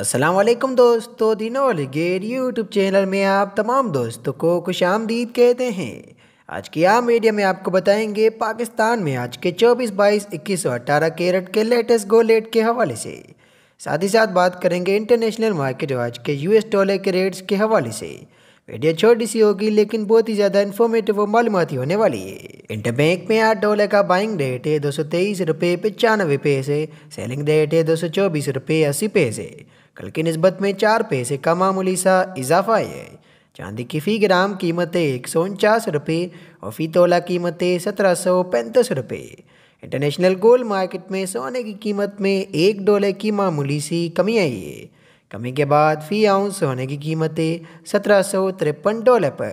असलम दोस्तों दिनों गेर यूट्यूब चैनल में आप तमाम दोस्तों को खुश आमदीद कहते हैं आज की आम मीडिया में आपको बताएंगे पाकिस्तान में आज के 24, 22, 21 और अट्ठारह कैरेट के लेटेस्ट गोलेट के हवाले से साथ ही साथ बात करेंगे इंटरनेशनल मार्केट आज के यूएस डॉलर के रेट्स के हवाले से वीडियो छोटी सी होगी लेकिन बहुत ही ज़्यादा इन्फॉर्मेटिव और मालूम होने वाली है बैंक में आठ डॉलर का बाइंग रेट है दो सौ तेईस रुपये पचानवे पैसे सेलिंग रेट है दो सौ चौबीस रुपये अस्सी पैसे कल की नस्बत में चार पैसे का मामूली सा इजाफा है चांदी की फ़ी ग्राम कीमत है एक सौ उनचास रुपये और फ़ी तोला कीमत है सत्रह सौ पैंतीस रुपये इंटरनेशनल गोल्ड मार्केट में सोने की कीमत में एक डॉलर की मामूली सी कमी आई है कमी के बाद फी आउंस सोने की कीमतें सत्रह सौ तिरपन डॉलर पर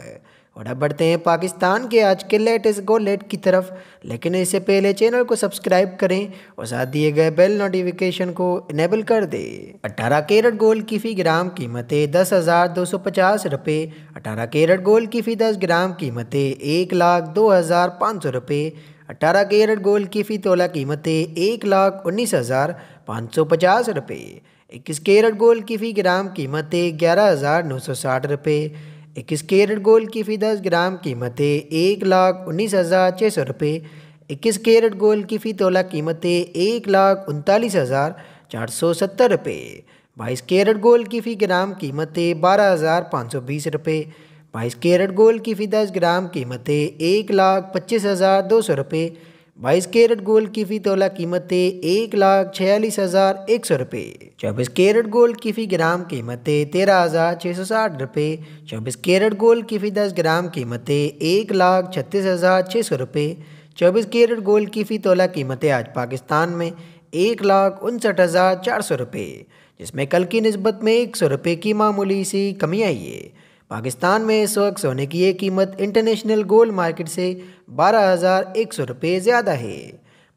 और अब बढ़ते हैं पाकिस्तान के आज के लेटेस्ट गोलेट की तरफ लेकिन इससे पहले चैनल को सब्सक्राइब करें और साथ दिए गए बेल नोटिफिकेशन को इनेबल कर दें 18 कैरेट गोल्ड की फ़ी ग्राम कीमतें दस हज़ार दो सौ पचास रुपये अठारह कैरेट गोल्ड की फ़ी दस ग्राम कीमतें एक लाख दो हज़ार पाँच सौ रुपये अठारह कैरेट गोल्ड की फ़ी तोला कीमतें एक लाख उन्नीस हज़ार पाँच सौ पचास रुपये इक्कीस कैरेट गोल्ड की फ़ी ग्राम कीमत है ग्यारह हज़ार नौ सौ साठ रुपये इक्कीस कैरेट गोल्ड की फ़ी दस ग्राम कीमत है एक लाख उन्नीस हज़ार छः सौ रुपये इक्कीस कैरेट गोल्ड की फ़ी तोला कीमत है एक लाख उनतालीस हज़ार चार सौ सत्तर रुपये बाईस कैरेट गोल्ड की फ़ी ग्राम कीमत है बारह हज़ार पाँच सौ बीस रुपये बाईस कैरेट गोल्ड की फ़ी दस ग्राम कीमत है एक लाख पच्चीस हज़ार दो सौ रुपये बाईस कैरेट गोल्ड की फी तोला कीमत है एक लाख छियालीस हज़ार एक सौ रुपये चौबीस कैरेट गोल्ड की फी ग्राम कीमत है तेरह हज़ार छः सौ साठ रुपये चौबीस कैरेट गोल्ड की फी दस ग्राम कीमत है एक लाख छत्तीस हज़ार छः सौ रुपये चौबीस कैरेट गोल्ड की फी तोला कीमतें आज पाकिस्तान में एक लाख उनसठ हज़ार चार सौ रुपये जिसमें कल की नस्बत में एक सौ रुपये की मामूली सी कमी आई है पाकिस्तान में इस वक्त सोने की ये कीमत इंटरनेशनल गोल्ड मार्केट से बारह हज़ार एक सौ रुपये ज़्यादा है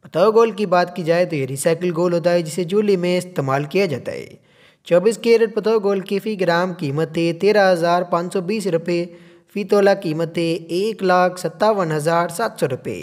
बताओ गोल्ड की बात की जाए तो ये रिसाइकिल गोल्ड होता है जिसे जूली में इस्तेमाल किया जाता है चौबीस कैरेट पतो गोल्ड की फ़ी ग्राम कीमत है तेरह हज़ार पाँच सौ बीस रुपये फ़ी तोला कीमत है एक लाख सत्तावन हज़ार सात सौ रुपये